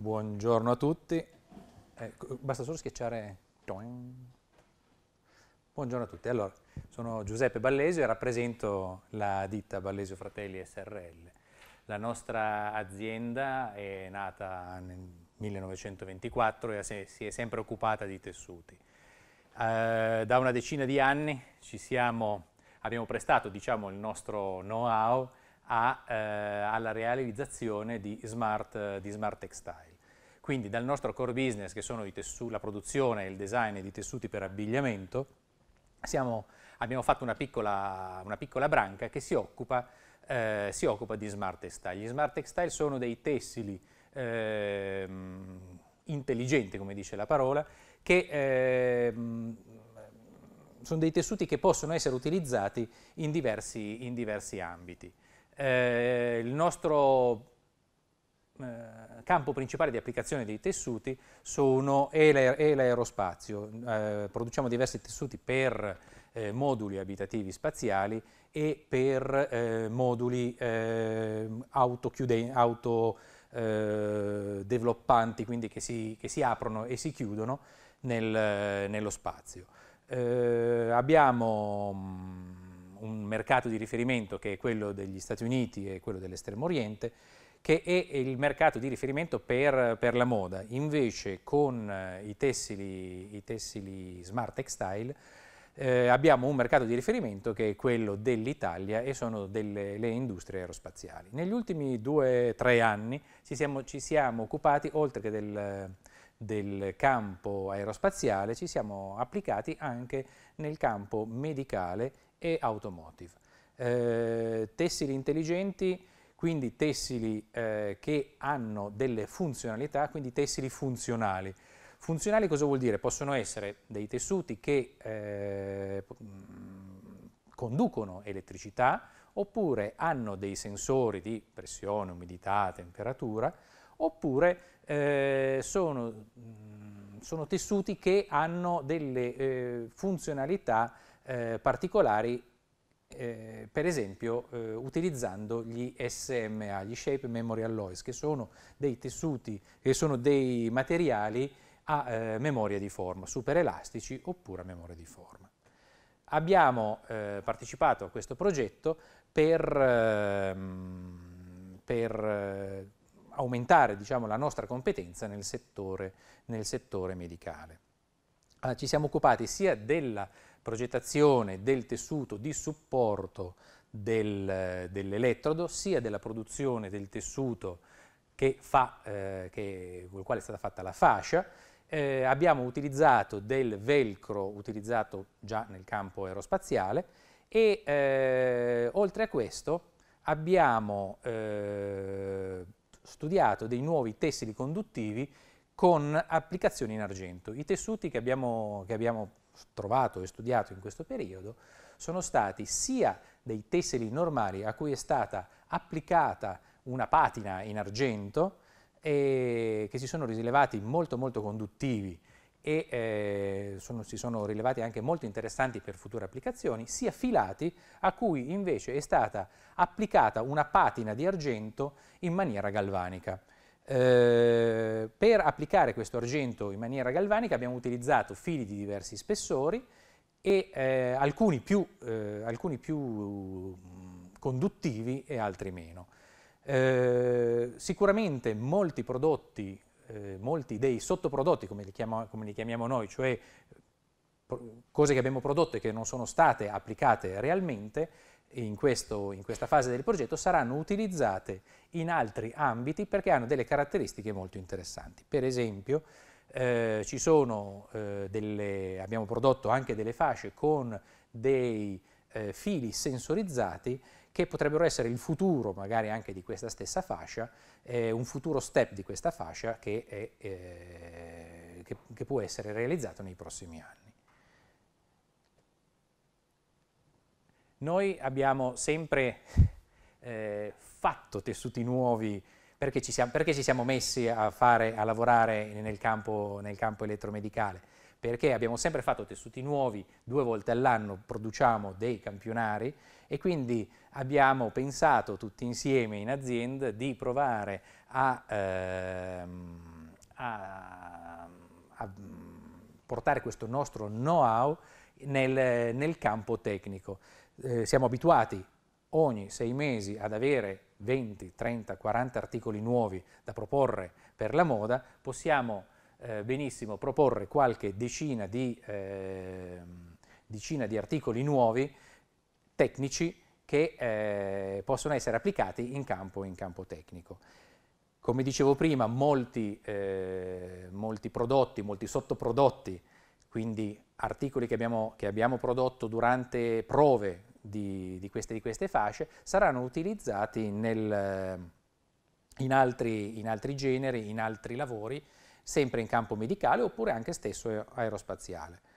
Buongiorno a tutti. Eh, basta solo schiacciare. Buongiorno a tutti. Allora, sono Giuseppe Ballesio e rappresento la ditta Ballesio Fratelli SRL. La nostra azienda è nata nel 1924 e si è sempre occupata di tessuti. Eh, da una decina di anni siamo, abbiamo prestato diciamo, il nostro know-how a, eh, alla realizzazione di smart, di smart, textile. Quindi dal nostro core business, che sono la produzione e il design di tessuti per abbigliamento, siamo, abbiamo fatto una piccola, una piccola, branca che si occupa, eh, si occupa, di smart textile. Gli smart textile sono dei tessili eh, intelligenti, come dice la parola, che ehm, sono dei tessuti che possono essere utilizzati in diversi, in diversi ambiti eh, il nostro eh, campo principale di applicazione dei tessuti sono, è, l'aerospazio. Eh, produciamo diversi tessuti per eh, moduli abitativi spaziali e per eh, moduli autodeveloppanti, eh, auto, quindi che si, che si, aprono e si chiudono nel, nello spazio. abbiamo mm, un mercato di riferimento che è quello degli Stati Uniti e quello dell'estremo oriente, che è il mercato di riferimento per, per la moda. Invece con eh, i tessili, i tessili smart textile eh, abbiamo un mercato di riferimento che è quello dell'Italia e sono delle, le industrie aerospaziali. Negli ultimi due o tre anni ci siamo, ci siamo occupati, oltre che del del campo aerospaziale, ci siamo applicati anche nel campo medicale e automotive. Eh, tessili intelligenti, quindi tessili eh, che hanno delle funzionalità, quindi tessili funzionali. Funzionali cosa vuol dire? Possono essere dei tessuti che eh, mm, conducono elettricità oppure hanno dei sensori di pressione, umidità, temperatura, oppure eh, sono, mm, sono, tessuti che hanno delle eh, funzionalità eh, particolari, eh, per esempio eh, utilizzando gli SMA, gli Shape Memory Alloys, che sono dei tessuti, che sono dei materiali a eh, memoria di forma, super elastici oppure a memoria di forma. Abbiamo partecipato a questo progetto per, ehm, per aumentare diciamo, la nostra competenza nel settore, nel settore medicale. Eh, ci siamo occupati sia della progettazione del tessuto di supporto del, dell'elettrodo, sia della produzione del tessuto che fa, eh, che, con il quale è stata fatta la fascia, eh, abbiamo utilizzato del velcro utilizzato già nel campo aerospaziale e eh, oltre a questo abbiamo eh, studiato dei nuovi tessili conduttivi con applicazioni in argento. I tessuti che abbiamo, che abbiamo trovato e studiato in questo periodo sono stati sia dei tessili normali a cui è stata applicata una patina in argento e che si sono rilevati molto molto conduttivi e eh, sono, si sono rilevati anche molto interessanti per future applicazioni, sia filati a cui invece è stata applicata una patina di argento in maniera galvanica. Eh, per applicare questo argento in maniera galvanica abbiamo utilizzato fili di diversi spessori e eh, alcuni, più, eh, alcuni più mm, conduttivi e altri meno. Eh, sicuramente molti prodotti eh, molti dei sottoprodotti, come li, chiamo, come li chiamiamo noi, cioè cose che abbiamo prodotto e che non sono state applicate realmente in, questo, in, questa fase del progetto, saranno utilizzate in altri ambiti perché hanno delle caratteristiche molto interessanti. Per esempio, eh, sono, eh, delle, abbiamo prodotto anche delle fasce con dei eh, fili sensorizzati che potrebbero essere il futuro magari anche di questa stessa fascia, eh, un futuro step di questa fascia che, è, eh, che, che può essere realizzato nei prossimi anni. Noi abbiamo sempre eh, fatto tessuti nuovi perché ci, siamo, perché ci siamo messi a, fare, a lavorare nel campo, nel campo elettromedicale perché abbiamo sempre fatto tessuti nuovi, due volte all'anno produciamo dei campionari e quindi abbiamo pensato tutti insieme in azienda di provare a, ehm, a, a portare questo nostro know-how nel, nel, campo tecnico. Eh, siamo abituati ogni sei mesi ad avere 20, 30, 40 articoli nuovi da proporre per la moda, possiamo eh, benissimo proporre qualche decina di, eh, decina di articoli nuovi, tecnici, che eh, possono essere applicati in campo, in campo, tecnico. Come dicevo prima, molti, eh, molti prodotti, molti sottoprodotti, quindi articoli che abbiamo, che abbiamo prodotto durante prove di, di, queste, di queste fasce, saranno utilizzati nel, in, altri, in altri generi, in altri lavori, sempre in campo medicale oppure anche stesso aerospaziale.